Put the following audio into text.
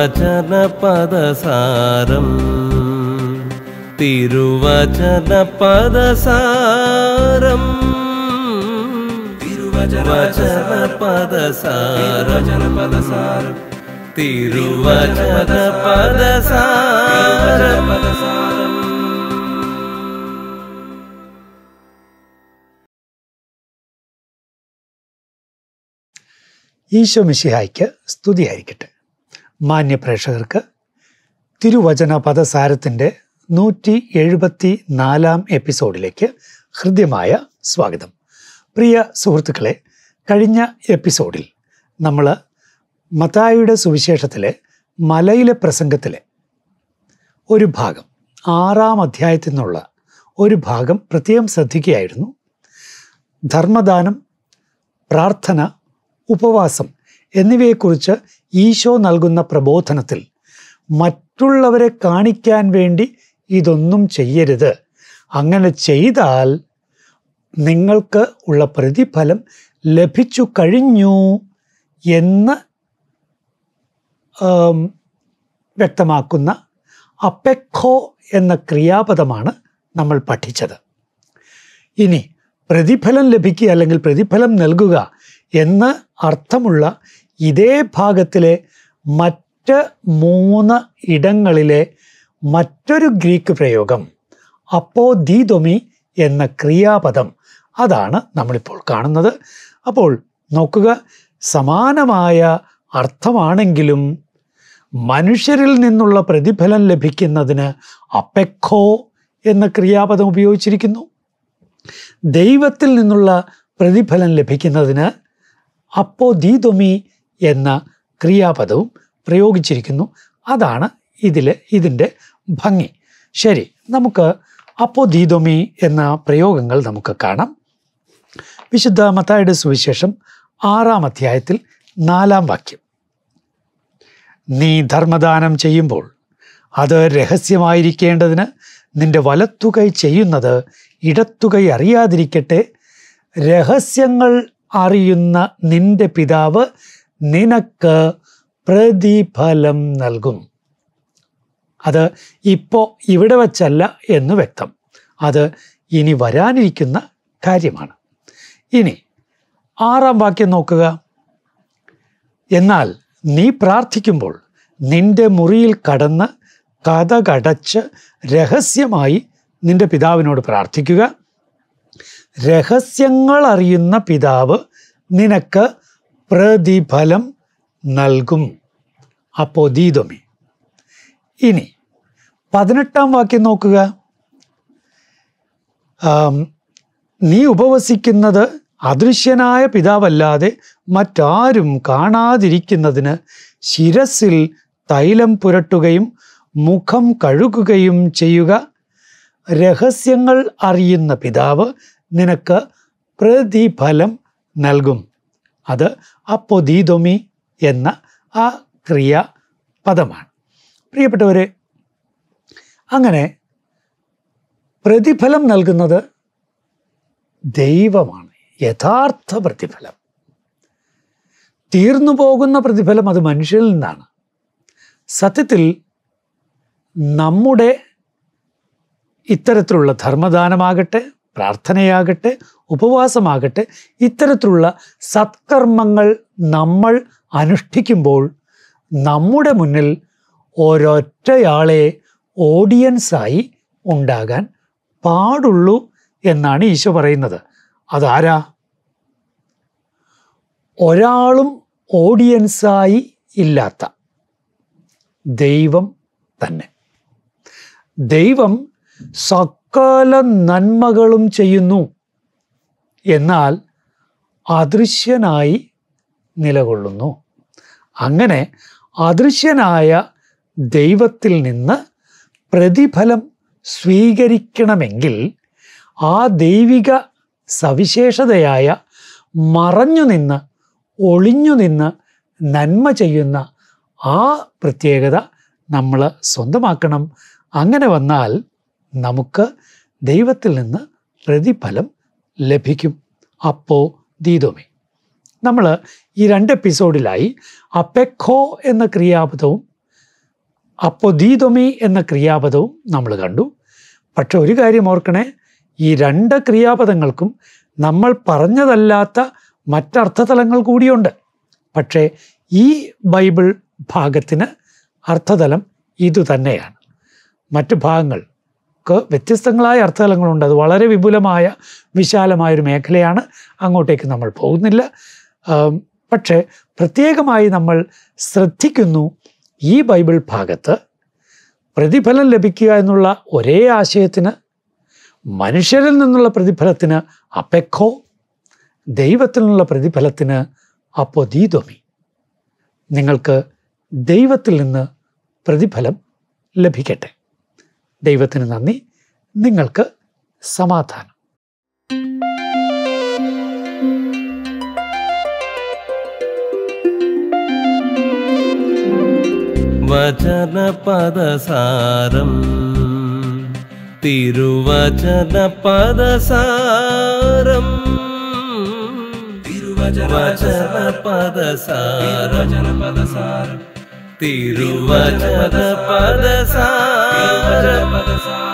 തിരുവചനപദസാരം തിരുവചനപദസാരം തിരുവചനപദസാരം തിരുവചനപദസാരം ഈശോ മിശിഹായ്ക്ക് സ്തുതിയായിരിക്കട്ടെ മാന്യപ്രേക്ഷകർക്ക് തിരുവചന പദസാരത്തിൻ്റെ നൂറ്റി എഴുപത്തി നാലാം എപ്പിസോഡിലേക്ക് ഹൃദ്യമായ സ്വാഗതം പ്രിയ സുഹൃത്തുക്കളെ കഴിഞ്ഞ എപ്പിസോഡിൽ നമ്മൾ മത്തായിയുടെ സുവിശേഷത്തിലെ മലയിലെ പ്രസംഗത്തിലെ ഒരു ഭാഗം ആറാം അധ്യായത്തിൽ നിന്നുള്ള ഒരു ഭാഗം പ്രത്യേകം ശ്രദ്ധിക്കുകയായിരുന്നു ധർമ്മദാനം പ്രാർത്ഥന ഉപവാസം എന്നിവയെക്കുറിച്ച് ഈശോ നൽകുന്ന പ്രബോധനത്തിൽ മറ്റുള്ളവരെ കാണിക്കാൻ വേണ്ടി ഇതൊന്നും ചെയ്യരുത് അങ്ങനെ ചെയ്താൽ നിങ്ങൾക്ക് ഉള്ള പ്രതിഫലം ലഭിച്ചു കഴിഞ്ഞു എന്ന് വ്യക്തമാക്കുന്ന അപ്പെക്കോ എന്ന ക്രിയാപദമാണ് നമ്മൾ പഠിച്ചത് ഇനി പ്രതിഫലം ലഭിക്കുക അല്ലെങ്കിൽ പ്രതിഫലം നൽകുക എന്ന് അർത്ഥമുള്ള ഇതേ ഭാഗത്തിലെ മറ്റ് മൂന്ന് ഇടങ്ങളിലെ മറ്റൊരു ഗ്രീക്ക് പ്രയോഗം അപ്പോ ദീതൊമി എന്ന ക്രിയാപദം അതാണ് നമ്മളിപ്പോൾ കാണുന്നത് അപ്പോൾ നോക്കുക സമാനമായ അർത്ഥമാണെങ്കിലും മനുഷ്യരിൽ നിന്നുള്ള പ്രതിഫലം ലഭിക്കുന്നതിന് അപ്പെക്കോ എന്ന ക്രിയാപദം ഉപയോഗിച്ചിരിക്കുന്നു ദൈവത്തിൽ നിന്നുള്ള പ്രതിഫലം ലഭിക്കുന്നതിന് അപ്പോ ദീതൊമി എന്ന ക്രിയാപദവും പ്രയോഗിച്ചിരിക്കുന്നു അതാണ് ഇതിലെ ഇതിൻ്റെ ഭംഗി ശരി നമുക്ക് അപ്പോ എന്ന പ്രയോഗങ്ങൾ നമുക്ക് കാണാം വിശുദ്ധ മത്തായുടെ സുവിശേഷം ആറാം അധ്യായത്തിൽ നാലാം വാക്യം നീ ധർമ്മദാനം ചെയ്യുമ്പോൾ അത് രഹസ്യമായിരിക്കേണ്ടതിന് നിന്റെ വലത്തുകൈ ചെയ്യുന്നത് ഇടത്തുകൈ അറിയാതിരിക്കട്ടെ രഹസ്യങ്ങൾ അറിയുന്ന നിന്റെ പിതാവ് നിനക്ക് പ്രതിഫലം നൽകും അത് ഇപ്പോൾ ഇവിടെ വച്ചല്ല എന്ന് വ്യക്തം അത് ഇനി വരാനിരിക്കുന്ന കാര്യമാണ് ഇനി ആറാം വാക്യം നോക്കുക എന്നാൽ നീ പ്രാർത്ഥിക്കുമ്പോൾ നിന്റെ മുറിയിൽ കടന്ന് കഥകടച്ച് രഹസ്യമായി നിന്റെ പിതാവിനോട് പ്രാർത്ഥിക്കുക രഹസ്യങ്ങൾ അറിയുന്ന പിതാവ് നിനക്ക് പ്രതിഫലം നൽകും അപ്പോദീതൊമി ഇനി പതിനെട്ടാം വാക്യം നോക്കുക നീ ഉപവസിക്കുന്നത് അദൃശ്യനായ പിതാവല്ലാതെ മറ്റാരും കാണാതിരിക്കുന്നതിന് ശിരസിൽ തൈലം പുരട്ടുകയും മുഖം കഴുകുകയും ചെയ്യുക രഹസ്യങ്ങൾ അറിയുന്ന പിതാവ് നിനക്ക് പ്രതിഫലം നൽകും അത് അപ്പൊതീതൊമി എന്ന ആ ക്രിയ പദമാണ് പ്രിയപ്പെട്ടവരെ അങ്ങനെ പ്രതിഫലം നൽകുന്നത് ദൈവമാണ് യഥാർത്ഥ പ്രതിഫലം തീർന്നു പോകുന്ന പ്രതിഫലം അത് മനുഷ്യരിൽ നിന്നാണ് സത്യത്തിൽ നമ്മുടെ ഇത്തരത്തിലുള്ള ധർമ്മദാനമാകട്ടെ പ്രാർത്ഥനയാകട്ടെ ഉപവാസമാകട്ടെ ഇത്തരത്തിലുള്ള സത്കർമ്മങ്ങൾ നമ്മൾ അനുഷ്ഠിക്കുമ്പോൾ നമ്മുടെ മുന്നിൽ ഒരൊറ്റയാളെ ഓഡിയൻസായി ഉണ്ടാകാൻ പാടുള്ളൂ എന്നാണ് ഈശോ പറയുന്നത് അതാരാ ഒരാളും ഓഡിയൻസായി ഇല്ലാത്ത ദൈവം തന്നെ ദൈവം സകല നന്മകളും ചെയ്യുന്നു എന്നാൽ അദൃശ്യനായി നിലകൊള്ളുന്നു അങ്ങനെ അദൃശ്യനായ ദൈവത്തിൽ നിന്ന് പ്രതിഫലം സ്വീകരിക്കണമെങ്കിൽ ആ ദൈവിക സവിശേഷതയായ മറഞ്ഞു നിന്ന് ഒളിഞ്ഞു നിന്ന് നന്മ ചെയ്യുന്ന ആ പ്രത്യേകത നമ്മൾ സ്വന്തമാക്കണം അങ്ങനെ വന്നാൽ നമുക്ക് ദൈവത്തിൽ നിന്ന് പ്രതിഫലം ലഭിക്കും അപ്പോ ദീതോമി നമ്മൾ ഈ രണ്ട് എപ്പിസോഡിലായി അപ്പെഖോ എന്ന ക്രിയാപദവും അപ്പോ ദീതൊമി എന്ന ക്രിയാപദവും നമ്മൾ കണ്ടു പക്ഷെ ഒരു കാര്യം ഓർക്കണേ ഈ രണ്ട് ക്രിയാപദങ്ങൾക്കും നമ്മൾ പറഞ്ഞതല്ലാത്ത മറ്റർത്ഥതലങ്ങൾ കൂടിയുണ്ട് പക്ഷേ ഈ ബൈബിൾ ഭാഗത്തിന് അർത്ഥതലം ഇതുതന്നെയാണ് മറ്റ് ഭാഗങ്ങൾ ഒക്കെ വ്യത്യസ്തങ്ങളായ അർത്ഥതലങ്ങളുണ്ട് അത് വളരെ വിപുലമായ വിശാലമായൊരു മേഖലയാണ് അങ്ങോട്ടേക്ക് നമ്മൾ പോകുന്നില്ല പക്ഷേ പ്രത്യേകമായി നമ്മൾ ശ്രദ്ധിക്കുന്നു ഈ ബൈബിൾ ഭാഗത്ത് പ്രതിഫലം ലഭിക്കുക എന്നുള്ള ഒരേ ആശയത്തിന് മനുഷ്യരിൽ നിന്നുള്ള പ്രതിഫലത്തിന് അപെക്കോ ദൈവത്തിൽ നിന്നുള്ള പ്രതിഫലത്തിന് അപ്പൊദീതൊമി നിങ്ങൾക്ക് ദൈവത്തിൽ നിന്ന് പ്രതിഫലം ലഭിക്കട്ടെ ദൈവത്തിന് നന്ദി നിങ്ങൾക്ക് സമാധാനം വചന പദസാരം തിരുവചന പദസാരം वजन परसार